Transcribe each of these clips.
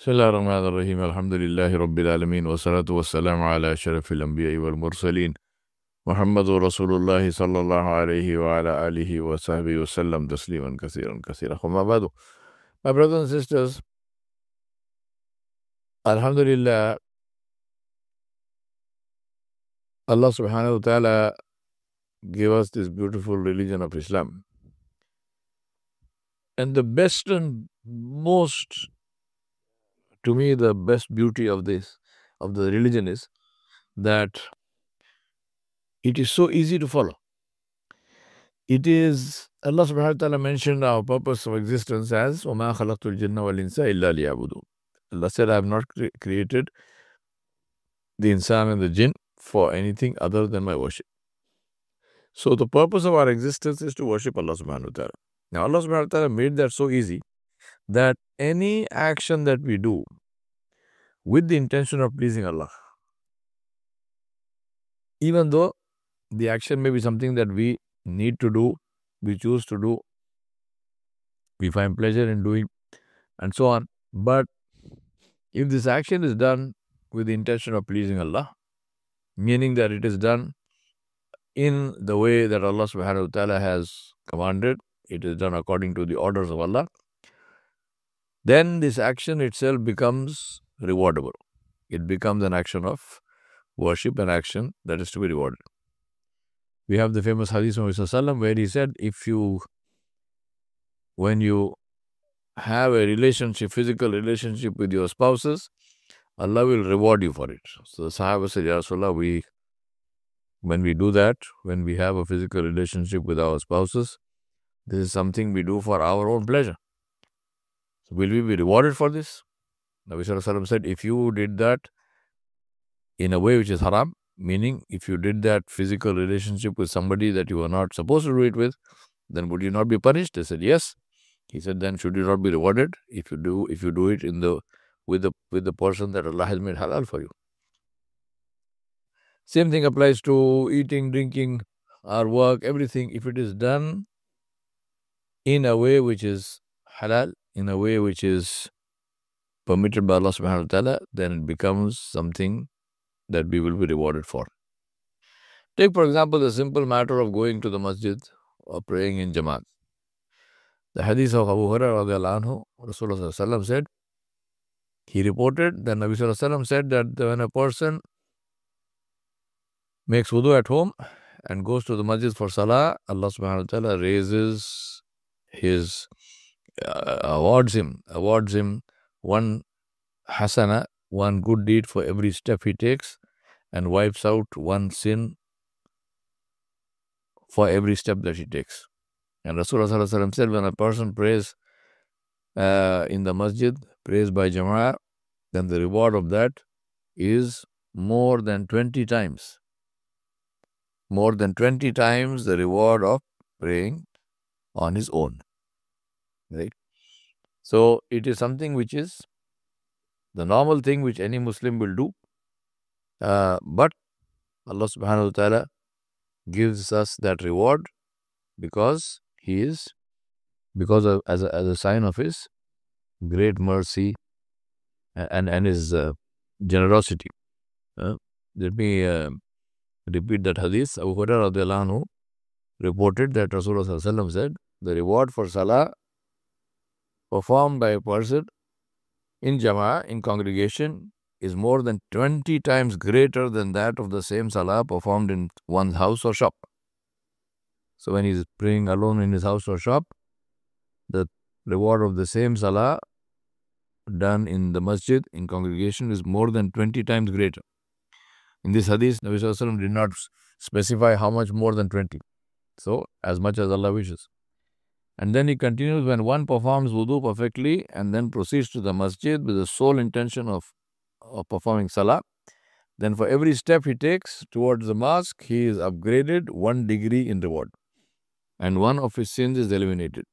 بسم الله الرحمن الرحيم الحمد لله رب العالمين والصلاة والسلام على أشرف الأنبياء والمرسلين محمد رسول الله صلى الله عليه وعلى آله وصحبه وسلم تسليما كثيرا كثيرا وما بعد My brothers and sisters Alhamdulillah Allah subhanahu wa ta'ala gave us this beautiful religion of Islam and the best and most to me, the best beauty of this, of the religion is that it is so easy to follow. It is, Allah subhanahu wa ta'ala mentioned our purpose of existence as وَمَا خَلَقْتُ الْجِنَّ وَالْإِنسَ إِلَّا لِيَعْبُدُونَ Allah said, I have not cre created the insan and the jinn for anything other than my worship. So the purpose of our existence is to worship Allah subhanahu wa ta'ala. Now Allah subhanahu wa ta'ala made that so easy that any action that we do with the intention of pleasing Allah, even though the action may be something that we need to do, we choose to do, we find pleasure in doing, and so on. But if this action is done with the intention of pleasing Allah, meaning that it is done in the way that Allah subhanahu wa ta'ala has commanded, it is done according to the orders of Allah, then this action itself becomes rewardable. It becomes an action of worship, an action that is to be rewarded. We have the famous hadith of Sallam where he said, if you, when you have a relationship, physical relationship with your spouses, Allah will reward you for it. So the Sahaba said, Ya Rasulullah, we, when we do that, when we have a physical relationship with our spouses, this is something we do for our own pleasure. So will we be rewarded for this? Nabi Sallallahu said, if you did that in a way which is haram, meaning if you did that physical relationship with somebody that you were not supposed to do it with, then would you not be punished? They said, yes. He said, then should you not be rewarded if you do if you do it in the with the with the person that Allah has made halal for you? Same thing applies to eating, drinking, our work, everything. If it is done in a way which is halal, in a way which is permitted by Allah subhanahu wa ta'ala, then it becomes something that we will be rewarded for. Take, for example, the simple matter of going to the masjid or praying in Jamaat. The hadith of Abu Hurairah, Rasulullah said, he reported that Nabi Sallallahu said that when a person makes wudu at home and goes to the masjid for salah, Allah subhanahu wa ta'ala raises his uh, awards him, awards him one hasana, one good deed for every step he takes, and wipes out one sin for every step that he takes. And Rasulullah said, when a person prays uh, in the masjid, prays by jama'ah, then the reward of that is more than 20 times. More than 20 times the reward of praying on his own right? So it is something which is the normal thing which any Muslim will do. Uh, but Allah subhanahu wa ta'ala gives us that reward because He is, because of, as, a, as a sign of His great mercy and, and His uh, generosity. Uh, let me uh, repeat that hadith. Abu Hurairah reported that Rasulullah said, The reward for salah performed by a person in Jama, in congregation, is more than 20 times greater than that of the same salah performed in one's house or shop. So when he is praying alone in his house or shop, the reward of the same salah done in the masjid, in congregation, is more than 20 times greater. In this hadith, Nabi did not specify how much more than 20. So, as much as Allah wishes. And then he continues when one performs wudu perfectly and then proceeds to the masjid with the sole intention of, of performing salah, then for every step he takes towards the mosque, he is upgraded one degree in reward. And one of his sins is eliminated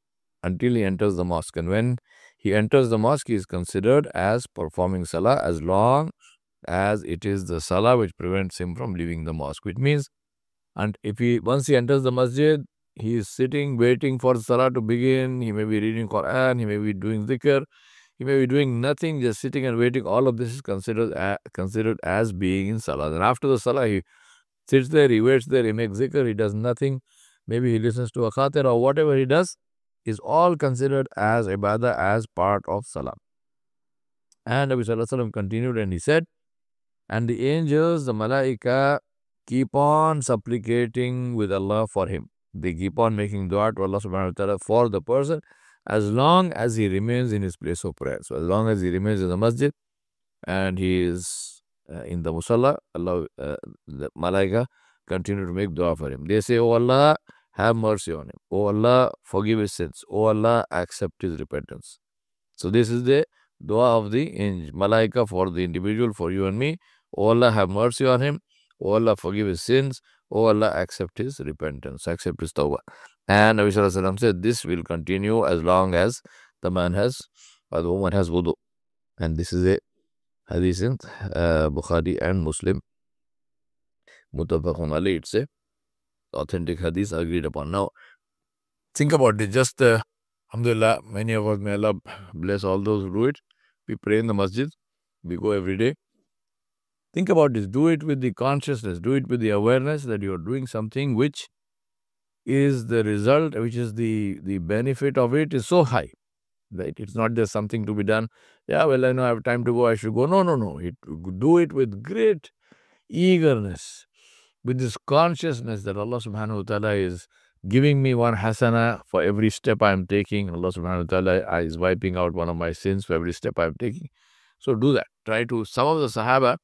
until he enters the mosque. And when he enters the mosque, he is considered as performing salah as long as it is the salah which prevents him from leaving the mosque. Which means, and if he once he enters the masjid, he is sitting, waiting for Salah to begin. He may be reading Quran, he may be doing dhikr, he may be doing nothing, just sitting and waiting. All of this is considered as, considered as being in Salah. And after the Salah, he sits there, he waits there, he makes dhikr, he does nothing. Maybe he listens to a khatir or whatever he does is all considered as ibadah, as part of Salah. And Abu Sallallahu continued and he said, And the angels, the malaika, keep on supplicating with Allah for him. They keep on making dua to Allah subhanahu wa ta'ala for the person as long as he remains in his place of prayer. So as long as he remains in the masjid and he is uh, in the musalla, Allah, uh, the malaika continue to make dua for him. They say, Oh Allah, have mercy on him. Oh Allah, forgive his sins. Oh Allah, accept his repentance. So this is the dua of the malaika for the individual, for you and me. Oh Allah, have mercy on him. Oh Allah, forgive his sins. Oh Allah, accept his repentance, accept his tawbah. And Nabi Sallallahu said, this will continue as long as the man has or the woman has wudu. And this is a hadith in uh, Bukhari and Muslim. Mutafaqun Ali, it's a authentic hadith agreed upon. Now, think about it. Just, uh, alhamdulillah, many of us, may Allah bless all those who do it. We pray in the masjid. We go every day. Think about this. Do it with the consciousness. Do it with the awareness that you are doing something which is the result, which is the, the benefit of it is so high. Right? It's not just something to be done. Yeah, well, I know I have time to go. I should go. No, no, no. It, do it with great eagerness, with this consciousness that Allah subhanahu wa ta'ala is giving me one hasana for every step I am taking. Allah subhanahu wa ta'ala is wiping out one of my sins for every step I am taking. So do that. Try to, some of the Sahaba,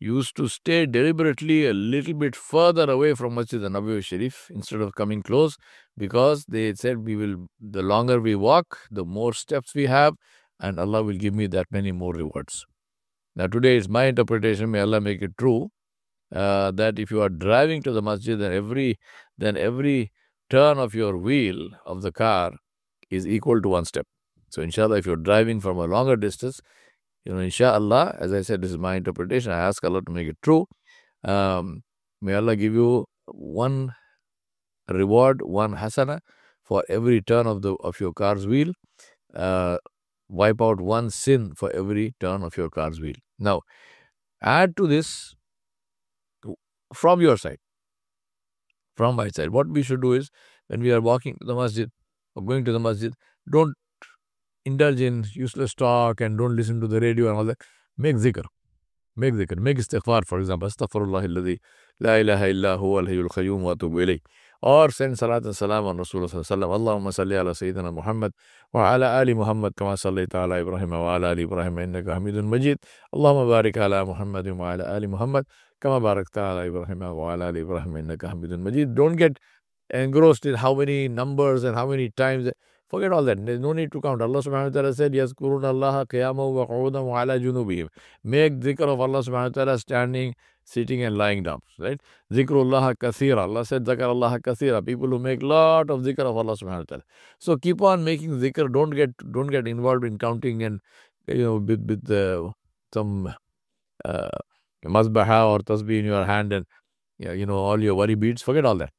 used to stay deliberately a little bit further away from Masjid and Nabawi Sharif instead of coming close because they said we will the longer we walk the more steps we have and Allah will give me that many more rewards. Now today is my interpretation may Allah make it true uh, that if you are driving to the Masjid then every then every turn of your wheel of the car is equal to one step. So inshallah if you're driving from a longer distance you know, inshallah, as I said, this is my interpretation. I ask Allah to make it true. Um, may Allah give you one reward, one hasana for every turn of the of your car's wheel. Uh, wipe out one sin for every turn of your car's wheel. Now, add to this from your side, from my side. What we should do is when we are walking to the masjid or going to the masjid, don't indulge in useless talk and don't listen to the radio and all that. Make zikr. Make zikr. Make istighfar, for example. Astaghfirullah alladhi la ilaha illa huwa al-hayyul qayyum wa atubu ilayh. और send सलात सलाम और रसूल वसल्लम अल्लाहुम्मा सल्ली अला सय्यदना मुहम्मद व अला आलि मुहम्मद कमा सल्लैत अला इब्राहिम व अला आलि इब्राहिम इन्नका हमीदुल मजीद अल्लाहुम्मा बारिक अला मुहम्मद व अला आलि मुहम्मद कमा बारकता अला इब्राहिम व अला आलि इब्राहिम इन्नका हमीदुल मजीद don't get engrossed in how many numbers and how many times Forget all that. There's no need to count. Allah subhanahu wa ta'ala said, Yazkurun Allah wa qu'udam wa ala junubihim. Make dhikr of Allah subhanahu wa ta'ala standing, sitting and lying down. Right? Dhikrullah kathira. Allah said, Dhikr Allah kathira. People who make lot of dhikr of Allah subhanahu wa ta'ala. So keep on making dhikr. Don't get, don't get involved in counting and, you know, with, with uh, some uh, or tasbih in your hand and, you know, all your worry beads. Forget all that.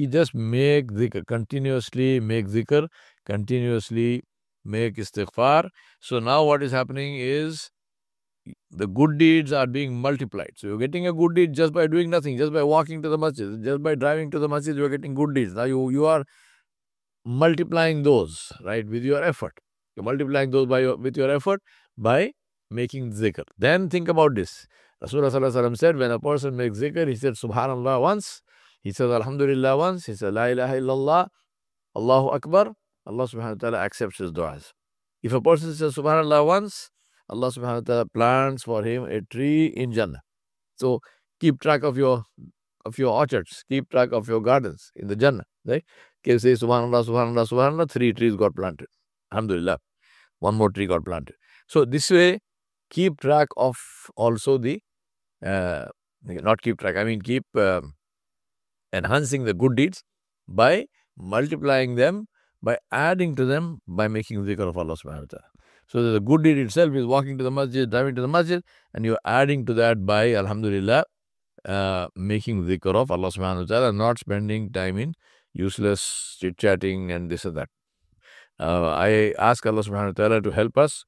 कि just make dhikr, continuously make zikr, continuously make istighfar. So now what is happening is the good deeds are being multiplied. So you're getting a good deed just by doing nothing, just by walking to the masjid, just by driving to the masjid, you're getting good deeds. Now you, you are multiplying those, right, with your effort. You're multiplying those by your, with your effort by making zikr. Then think about this. Rasulullah said, when a person makes zikr, he said, Subhanallah once, he says Alhamdulillah once, he says La ilaha illallah, Allahu Akbar, Allah subhanahu wa ta'ala accepts his du'as. If a person says subhanallah once, Allah subhanahu wa ta'ala plants for him a tree in Jannah. So keep track of your of your orchards, keep track of your gardens in the Jannah. Right? Can say subhanallah, subhanallah, subhanallah, three trees got planted. Alhamdulillah. One more tree got planted. So this way, keep track of also the uh, not keep track, I mean keep um, enhancing the good deeds by multiplying them, by adding to them, by making zikr of Allah subhanahu wa ta'ala. So the good deed itself is walking to the masjid, driving to the masjid, and you're adding to that by, alhamdulillah, uh, making zikr of Allah subhanahu wa ta'ala, not spending time in useless chit-chatting and this and that. Uh, I ask Allah subhanahu wa ta'ala to help us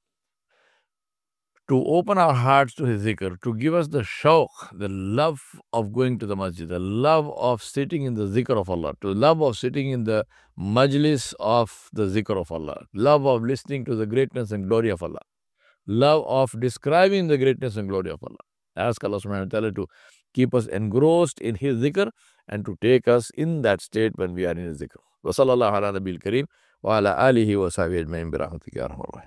to open our hearts to His zikr, to give us the shauq, the love of going to the masjid, the love of sitting in the zikr of Allah, to love of sitting in the majlis of the zikr of Allah, love of listening to the greatness and glory of Allah, love of describing the greatness and glory of Allah. Ask Allah subhanahu wa ta'ala to keep us engrossed in His zikr and to take us in that state when we are in His zikr. وصلى الله على نبي الكريم وعلى آله وصحبه أجمعين برحمتك يا رحمة الله